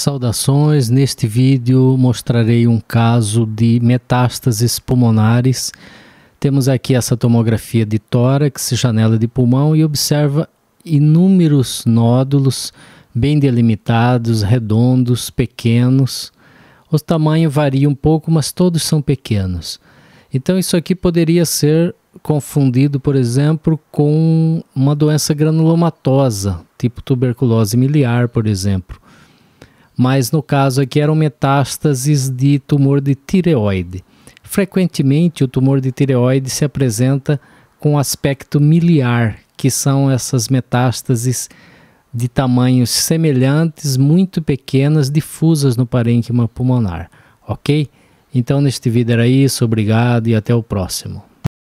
Saudações! Neste vídeo mostrarei um caso de metástases pulmonares. Temos aqui essa tomografia de tórax, janela de pulmão e observa inúmeros nódulos bem delimitados, redondos, pequenos. Os tamanhos variam um pouco, mas todos são pequenos. Então isso aqui poderia ser confundido, por exemplo, com uma doença granulomatosa, tipo tuberculose miliar, por exemplo mas no caso aqui eram metástases de tumor de tireoide. Frequentemente, o tumor de tireoide se apresenta com aspecto miliar, que são essas metástases de tamanhos semelhantes, muito pequenas, difusas no parênquima pulmonar, ok? Então, neste vídeo era isso, obrigado e até o próximo.